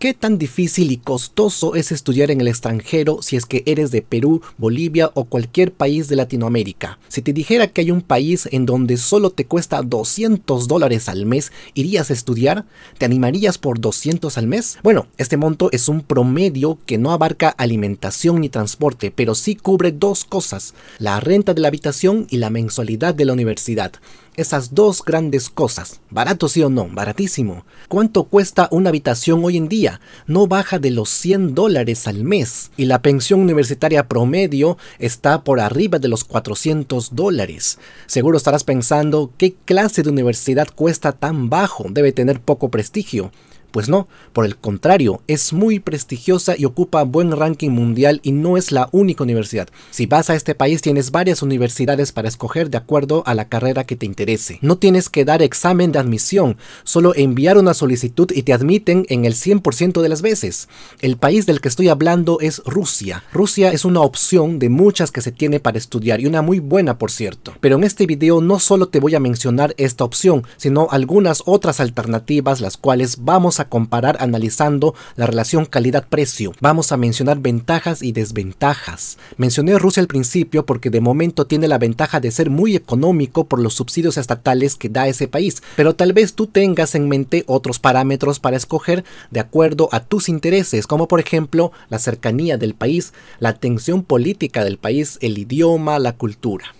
¿Qué tan difícil y costoso es estudiar en el extranjero si es que eres de Perú, Bolivia o cualquier país de Latinoamérica? Si te dijera que hay un país en donde solo te cuesta 200 dólares al mes, ¿irías a estudiar? ¿Te animarías por 200 al mes? Bueno, este monto es un promedio que no abarca alimentación ni transporte, pero sí cubre dos cosas, la renta de la habitación y la mensualidad de la universidad esas dos grandes cosas. Barato sí o no, baratísimo. ¿Cuánto cuesta una habitación hoy en día? No baja de los 100 dólares al mes. Y la pensión universitaria promedio está por arriba de los 400 dólares. Seguro estarás pensando, ¿qué clase de universidad cuesta tan bajo? Debe tener poco prestigio. Pues no, por el contrario, es muy prestigiosa y ocupa buen ranking mundial y no es la única universidad. Si vas a este país tienes varias universidades para escoger de acuerdo a la carrera que te interese. No tienes que dar examen de admisión, solo enviar una solicitud y te admiten en el 100% de las veces. El país del que estoy hablando es Rusia. Rusia es una opción de muchas que se tiene para estudiar y una muy buena por cierto. Pero en este video no solo te voy a mencionar esta opción, sino algunas otras alternativas las cuales vamos a a comparar analizando la relación calidad-precio. Vamos a mencionar ventajas y desventajas. Mencioné Rusia al principio porque de momento tiene la ventaja de ser muy económico por los subsidios estatales que da ese país, pero tal vez tú tengas en mente otros parámetros para escoger de acuerdo a tus intereses, como por ejemplo la cercanía del país, la tensión política del país, el idioma, la cultura.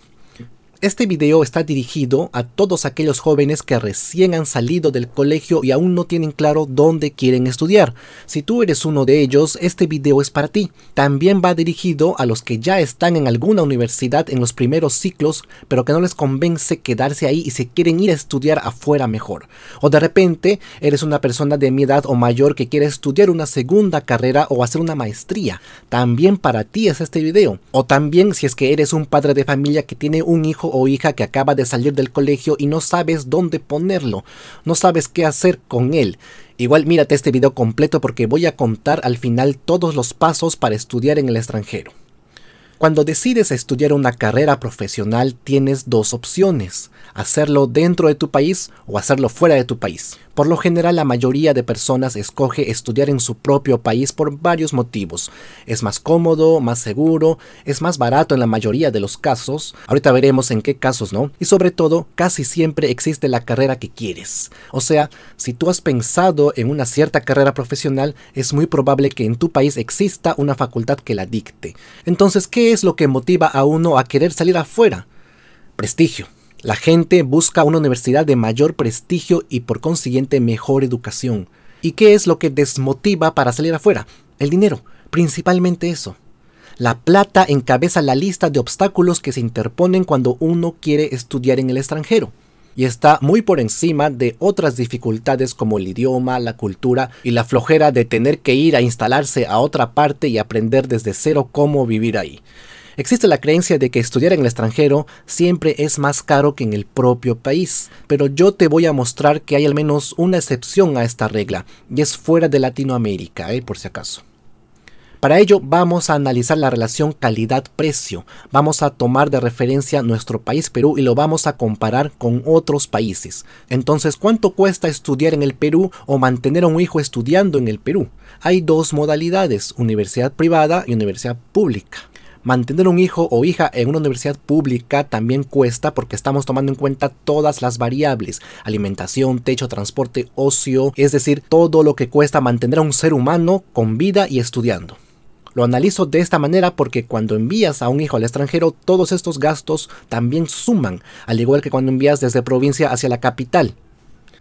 Este video está dirigido a todos aquellos jóvenes que recién han salido del colegio y aún no tienen claro dónde quieren estudiar. Si tú eres uno de ellos, este video es para ti. También va dirigido a los que ya están en alguna universidad en los primeros ciclos, pero que no les convence quedarse ahí y se quieren ir a estudiar afuera mejor. O de repente, eres una persona de mi edad o mayor que quiere estudiar una segunda carrera o hacer una maestría. También para ti es este video. O también si es que eres un padre de familia que tiene un hijo o hija que acaba de salir del colegio y no sabes dónde ponerlo, no sabes qué hacer con él. Igual mírate este video completo porque voy a contar al final todos los pasos para estudiar en el extranjero. Cuando decides estudiar una carrera profesional tienes dos opciones, hacerlo dentro de tu país o hacerlo fuera de tu país. Por lo general la mayoría de personas escoge estudiar en su propio país por varios motivos. Es más cómodo, más seguro, es más barato en la mayoría de los casos. Ahorita veremos en qué casos, ¿no? Y sobre todo, casi siempre existe la carrera que quieres. O sea, si tú has pensado en una cierta carrera profesional, es muy probable que en tu país exista una facultad que la dicte. Entonces, ¿qué es lo que motiva a uno a querer salir afuera? Prestigio. La gente busca una universidad de mayor prestigio y por consiguiente mejor educación. ¿Y qué es lo que desmotiva para salir afuera? El dinero, principalmente eso. La plata encabeza la lista de obstáculos que se interponen cuando uno quiere estudiar en el extranjero y está muy por encima de otras dificultades como el idioma, la cultura y la flojera de tener que ir a instalarse a otra parte y aprender desde cero cómo vivir ahí. Existe la creencia de que estudiar en el extranjero siempre es más caro que en el propio país, pero yo te voy a mostrar que hay al menos una excepción a esta regla, y es fuera de Latinoamérica, eh, por si acaso. Para ello vamos a analizar la relación calidad-precio, vamos a tomar de referencia nuestro país Perú y lo vamos a comparar con otros países. Entonces, ¿cuánto cuesta estudiar en el Perú o mantener a un hijo estudiando en el Perú? Hay dos modalidades, universidad privada y universidad pública. Mantener un hijo o hija en una universidad pública también cuesta porque estamos tomando en cuenta todas las variables, alimentación, techo, transporte, ocio, es decir, todo lo que cuesta mantener a un ser humano con vida y estudiando. Lo analizo de esta manera porque cuando envías a un hijo al extranjero, todos estos gastos también suman, al igual que cuando envías desde provincia hacia la capital.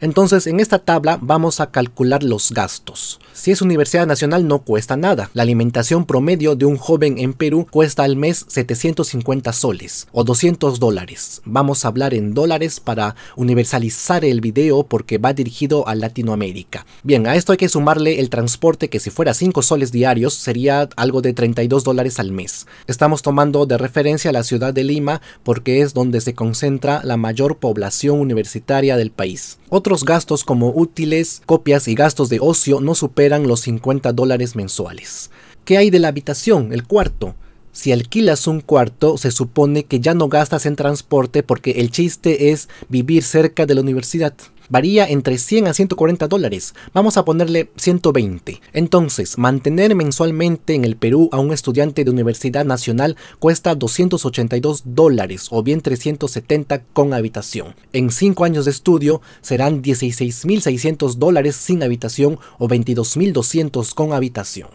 Entonces en esta tabla vamos a calcular los gastos. Si es Universidad Nacional no cuesta nada. La alimentación promedio de un joven en Perú cuesta al mes 750 soles o 200 dólares. Vamos a hablar en dólares para universalizar el video porque va dirigido a Latinoamérica. Bien, a esto hay que sumarle el transporte que si fuera 5 soles diarios sería algo de 32 dólares al mes. Estamos tomando de referencia la ciudad de Lima porque es donde se concentra la mayor población universitaria del país otros gastos como útiles, copias y gastos de ocio no superan los 50 dólares mensuales. ¿Qué hay de la habitación, el cuarto? si alquilas un cuarto, se supone que ya no gastas en transporte porque el chiste es vivir cerca de la universidad. Varía entre 100 a 140 dólares, vamos a ponerle 120. Entonces, mantener mensualmente en el Perú a un estudiante de Universidad Nacional cuesta 282 dólares o bien 370 con habitación. En 5 años de estudio serán 16.600 dólares sin habitación o 22.200 con habitación.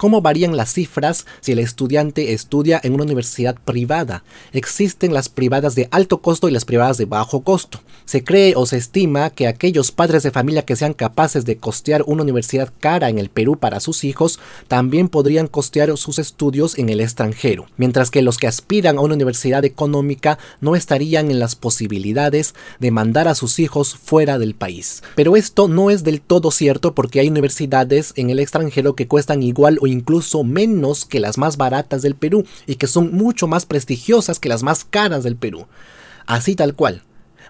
¿Cómo varían las cifras si el estudiante estudia en una universidad privada? Existen las privadas de alto costo y las privadas de bajo costo. Se cree o se estima que aquellos padres de familia que sean capaces de costear una universidad cara en el Perú para sus hijos también podrían costear sus estudios en el extranjero, mientras que los que aspiran a una universidad económica no estarían en las posibilidades de mandar a sus hijos fuera del país. Pero esto no es del todo cierto porque hay universidades en el extranjero que cuestan igual o incluso menos que las más baratas del Perú y que son mucho más prestigiosas que las más caras del Perú. Así tal cual.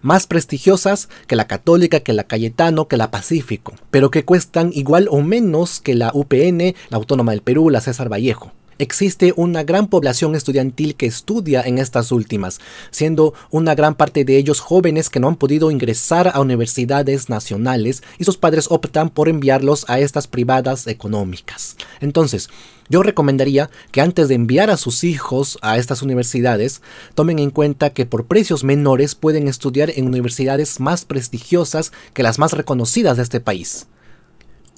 Más prestigiosas que la Católica, que la Cayetano, que la Pacífico, pero que cuestan igual o menos que la UPN, la Autónoma del Perú, la César Vallejo existe una gran población estudiantil que estudia en estas últimas, siendo una gran parte de ellos jóvenes que no han podido ingresar a universidades nacionales y sus padres optan por enviarlos a estas privadas económicas. Entonces, yo recomendaría que antes de enviar a sus hijos a estas universidades, tomen en cuenta que por precios menores pueden estudiar en universidades más prestigiosas que las más reconocidas de este país.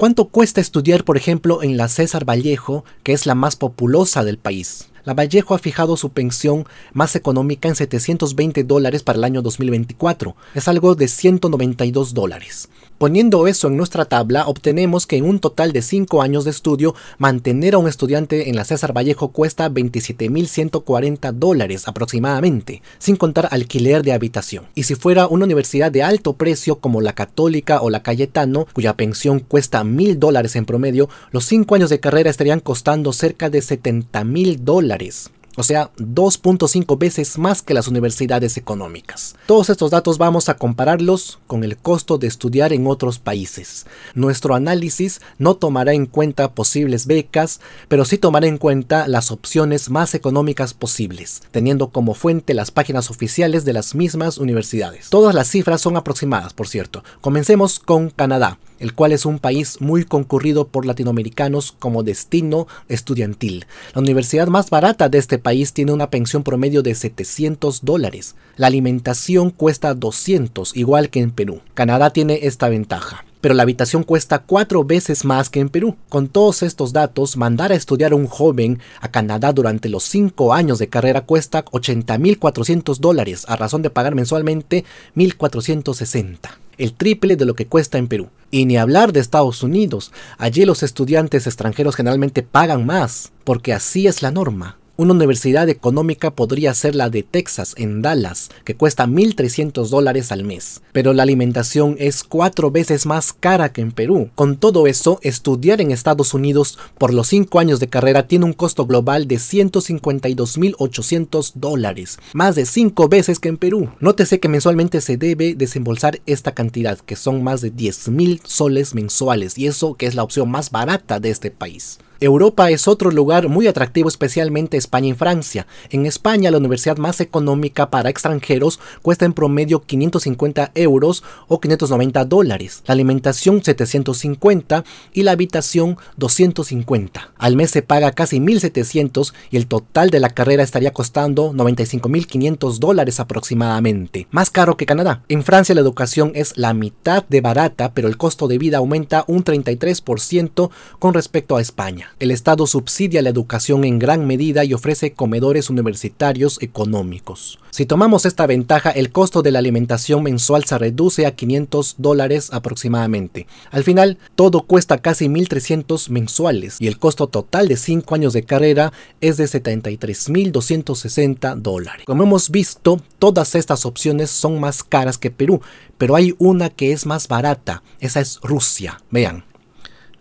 ¿Cuánto cuesta estudiar, por ejemplo, en la César Vallejo, que es la más populosa del país? La Vallejo ha fijado su pensión más económica en 720 dólares para el año 2024. Es algo de 192 dólares. Poniendo eso en nuestra tabla, obtenemos que en un total de 5 años de estudio, mantener a un estudiante en la César Vallejo cuesta 27.140 dólares aproximadamente, sin contar alquiler de habitación. Y si fuera una universidad de alto precio como la Católica o la Cayetano, cuya pensión cuesta 1.000 dólares en promedio, los 5 años de carrera estarían costando cerca de 70.000 dólares o sea, 2.5 veces más que las universidades económicas. Todos estos datos vamos a compararlos con el costo de estudiar en otros países. Nuestro análisis no tomará en cuenta posibles becas, pero sí tomará en cuenta las opciones más económicas posibles, teniendo como fuente las páginas oficiales de las mismas universidades. Todas las cifras son aproximadas, por cierto. Comencemos con Canadá el cual es un país muy concurrido por latinoamericanos como destino estudiantil. La universidad más barata de este país tiene una pensión promedio de 700 dólares. La alimentación cuesta 200, igual que en Perú. Canadá tiene esta ventaja pero la habitación cuesta cuatro veces más que en Perú. Con todos estos datos, mandar a estudiar a un joven a Canadá durante los cinco años de carrera cuesta 80.400 dólares, a razón de pagar mensualmente 1.460 el triple de lo que cuesta en Perú. Y ni hablar de Estados Unidos, allí los estudiantes extranjeros generalmente pagan más, porque así es la norma. Una universidad económica podría ser la de Texas, en Dallas, que cuesta 1.300 dólares al mes, pero la alimentación es cuatro veces más cara que en Perú. Con todo eso, estudiar en Estados Unidos por los cinco años de carrera tiene un costo global de 152.800 dólares, más de cinco veces que en Perú. Nótese que mensualmente se debe desembolsar esta cantidad, que son más de 10.000 soles mensuales, y eso que es la opción más barata de este país. Europa es otro lugar muy atractivo, especialmente España y Francia. En España, la universidad más económica para extranjeros cuesta en promedio 550 euros o 590 dólares, la alimentación 750 y la habitación 250. Al mes se paga casi 1.700 y el total de la carrera estaría costando 95.500 dólares aproximadamente, más caro que Canadá. En Francia la educación es la mitad de barata, pero el costo de vida aumenta un 33% con respecto a España. El Estado subsidia la educación en gran medida y ofrece comedores universitarios económicos. Si tomamos esta ventaja, el costo de la alimentación mensual se reduce a 500 dólares aproximadamente. Al final, todo cuesta casi 1.300 mensuales y el costo total de 5 años de carrera es de 73.260 dólares. Como hemos visto, todas estas opciones son más caras que Perú, pero hay una que es más barata, esa es Rusia, vean.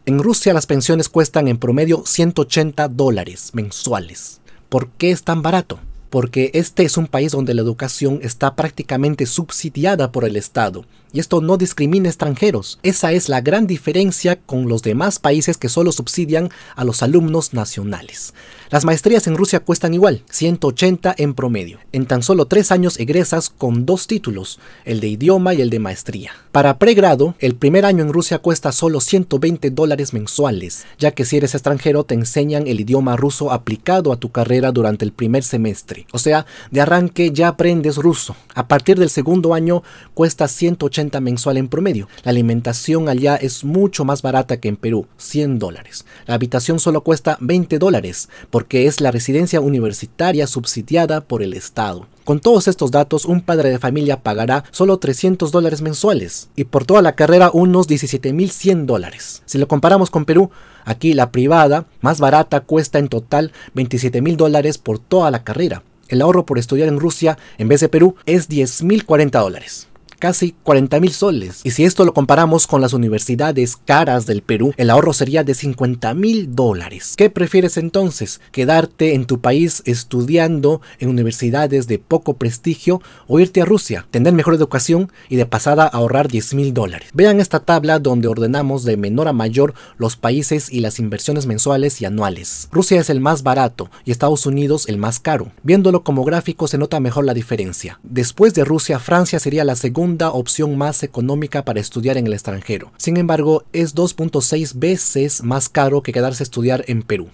En Rusia las pensiones cuestan en promedio 180 dólares mensuales. ¿Por qué es tan barato? porque este es un país donde la educación está prácticamente subsidiada por el Estado, y esto no discrimina extranjeros. Esa es la gran diferencia con los demás países que solo subsidian a los alumnos nacionales. Las maestrías en Rusia cuestan igual, 180 en promedio. En tan solo tres años egresas con dos títulos, el de idioma y el de maestría. Para pregrado, el primer año en Rusia cuesta solo 120 dólares mensuales, ya que si eres extranjero te enseñan el idioma ruso aplicado a tu carrera durante el primer semestre. O sea, de arranque ya aprendes ruso. A partir del segundo año cuesta 180 mensual en promedio. La alimentación allá es mucho más barata que en Perú, 100 dólares. La habitación solo cuesta 20 dólares porque es la residencia universitaria subsidiada por el Estado. Con todos estos datos, un padre de familia pagará solo 300 dólares mensuales y por toda la carrera unos 17.100 dólares. Si lo comparamos con Perú, aquí la privada más barata cuesta en total 27.000 dólares por toda la carrera el ahorro por estudiar en Rusia en vez de Perú es 10.040 dólares casi 40 mil soles. Y si esto lo comparamos con las universidades caras del Perú, el ahorro sería de 50 mil dólares. ¿Qué prefieres entonces? ¿Quedarte en tu país estudiando en universidades de poco prestigio o irte a Rusia, tener mejor educación y de pasada ahorrar 10 mil dólares? Vean esta tabla donde ordenamos de menor a mayor los países y las inversiones mensuales y anuales. Rusia es el más barato y Estados Unidos el más caro. Viéndolo como gráfico se nota mejor la diferencia. Después de Rusia, Francia sería la segunda opción más económica para estudiar en el extranjero. Sin embargo, es 2.6 veces más caro que quedarse a estudiar en Perú.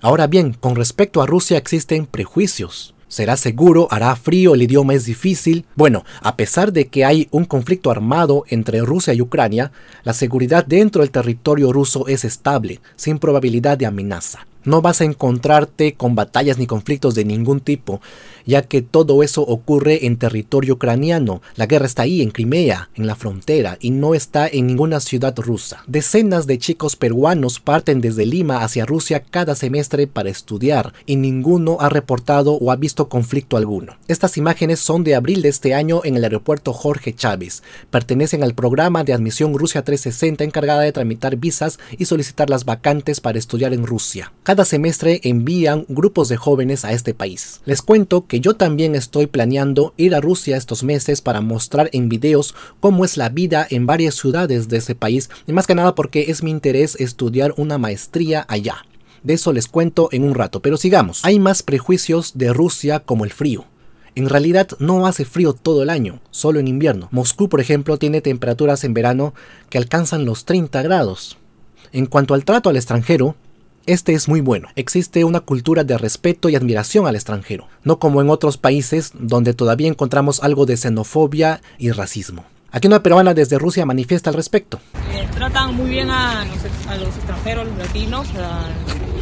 Ahora bien, con respecto a Rusia existen prejuicios. ¿Será seguro? ¿Hará frío? ¿El idioma es difícil? Bueno, a pesar de que hay un conflicto armado entre Rusia y Ucrania, la seguridad dentro del territorio ruso es estable, sin probabilidad de amenaza. No vas a encontrarte con batallas ni conflictos de ningún tipo ya que todo eso ocurre en territorio ucraniano. La guerra está ahí, en Crimea, en la frontera, y no está en ninguna ciudad rusa. Decenas de chicos peruanos parten desde Lima hacia Rusia cada semestre para estudiar, y ninguno ha reportado o ha visto conflicto alguno. Estas imágenes son de abril de este año en el aeropuerto Jorge Chávez. Pertenecen al programa de admisión Rusia 360 encargada de tramitar visas y solicitar las vacantes para estudiar en Rusia. Cada semestre envían grupos de jóvenes a este país. Les cuento que yo también estoy planeando ir a Rusia estos meses para mostrar en videos cómo es la vida en varias ciudades de ese país y más que nada porque es mi interés estudiar una maestría allá. De eso les cuento en un rato, pero sigamos. Hay más prejuicios de Rusia como el frío. En realidad no hace frío todo el año, solo en invierno. Moscú, por ejemplo, tiene temperaturas en verano que alcanzan los 30 grados. En cuanto al trato al extranjero, este es muy bueno. Existe una cultura de respeto y admiración al extranjero, no como en otros países donde todavía encontramos algo de xenofobia y racismo. Aquí una peruana desde Rusia manifiesta al respecto. Eh, tratan muy bien a los, extranjeros, los latinos.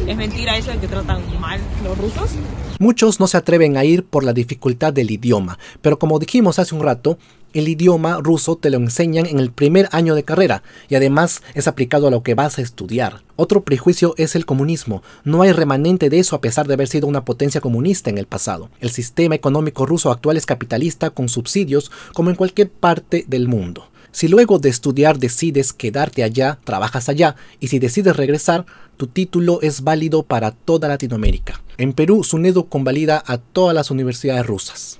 es mentira eso de que tratan mal los rusos. Muchos no se atreven a ir por la dificultad del idioma, pero como dijimos hace un rato, el idioma ruso te lo enseñan en el primer año de carrera y además es aplicado a lo que vas a estudiar. Otro prejuicio es el comunismo. No hay remanente de eso a pesar de haber sido una potencia comunista en el pasado. El sistema económico ruso actual es capitalista con subsidios como en cualquier parte del mundo. Si luego de estudiar decides quedarte allá, trabajas allá y si decides regresar, tu título es válido para toda Latinoamérica. En Perú, SUNEDU convalida a todas las universidades rusas.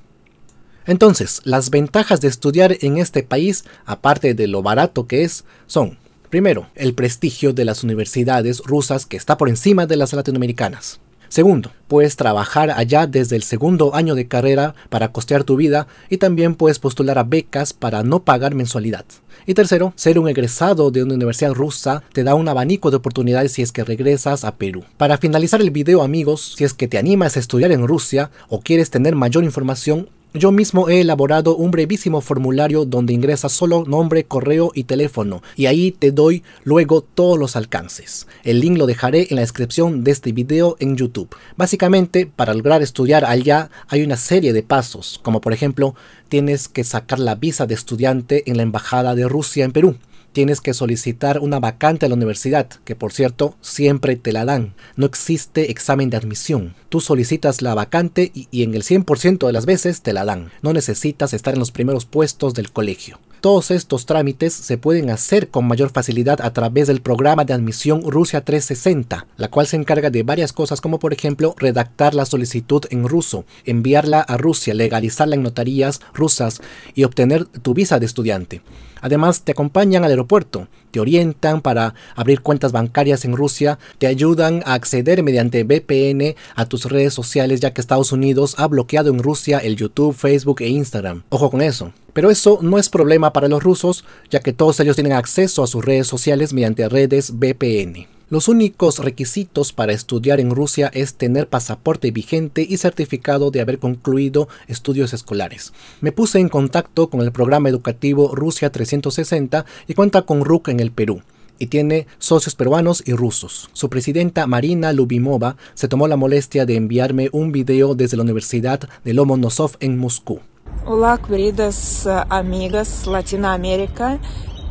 Entonces, las ventajas de estudiar en este país, aparte de lo barato que es, son, primero, el prestigio de las universidades rusas que está por encima de las latinoamericanas. Segundo, puedes trabajar allá desde el segundo año de carrera para costear tu vida y también puedes postular a becas para no pagar mensualidad. Y tercero, ser un egresado de una universidad rusa te da un abanico de oportunidades si es que regresas a Perú. Para finalizar el video amigos, si es que te animas a estudiar en Rusia o quieres tener mayor información, yo mismo he elaborado un brevísimo formulario donde ingresa solo nombre, correo y teléfono y ahí te doy luego todos los alcances. El link lo dejaré en la descripción de este video en YouTube. Básicamente, para lograr estudiar allá hay una serie de pasos, como por ejemplo, tienes que sacar la visa de estudiante en la Embajada de Rusia en Perú tienes que solicitar una vacante a la universidad, que por cierto siempre te la dan. No existe examen de admisión. Tú solicitas la vacante y, en el 100% de las veces te la dan. No necesitas estar en los primeros puestos del colegio. Todos estos trámites se pueden hacer con mayor facilidad a través del programa de admisión Rusia 360, la cual se encarga de varias cosas como por ejemplo redactar la solicitud en ruso, enviarla a Rusia, legalizarla en notarías rusas y obtener tu visa de estudiante. Además, te acompañan al aeropuerto, te orientan para abrir cuentas bancarias en Rusia, te ayudan a acceder mediante VPN a tus redes sociales ya que Estados Unidos ha bloqueado en Rusia el YouTube, Facebook e Instagram. Ojo con eso. Pero eso no es problema para los rusos, ya que todos ellos tienen acceso a sus redes sociales mediante redes VPN. Los únicos requisitos para estudiar en Rusia es tener pasaporte vigente y certificado de haber concluido estudios escolares. Me puse en contacto con el programa educativo Rusia 360 y cuenta con RUC en el Perú y tiene socios peruanos y rusos. Su presidenta Marina Lubimova se tomó la molestia de enviarme un video desde la Universidad de Lomonosov en Moscú. Hola, queridas eh, amigas Latinoamérica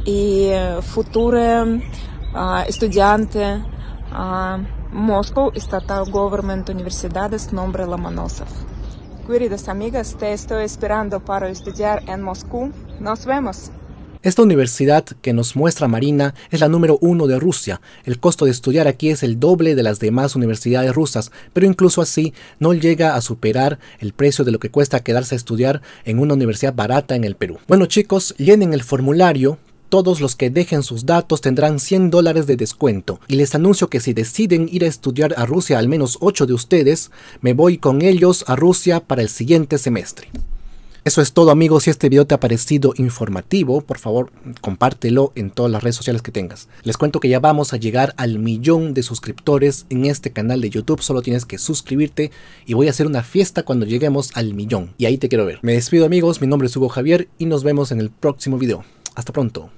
y eh, futuras estudiante. Moscow Estatal Government Universidades Nombre Lomonosov. Queridas amigas, te estoy esperando para estudiar en Moscú. Nos vemos. Esta universidad que nos muestra Marina es la número uno de Rusia. El costo de estudiar aquí es el doble de las demás universidades rusas, pero incluso así no llega a superar el precio de lo que cuesta quedarse a estudiar en una universidad barata en el Perú. Bueno chicos, llenen el formulario todos los que dejen sus datos tendrán 100 dólares de descuento y les anuncio que si deciden ir a estudiar a Rusia al menos 8 de ustedes, me voy con ellos a Rusia para el siguiente semestre. Eso es todo amigos, si este video te ha parecido informativo, por favor compártelo en todas las redes sociales que tengas. Les cuento que ya vamos a llegar al millón de suscriptores en este canal de YouTube, solo tienes que suscribirte y voy a hacer una fiesta cuando lleguemos al millón. Y ahí te quiero ver. Me despido amigos, mi nombre es Hugo Javier y nos vemos en el próximo video. Hasta pronto.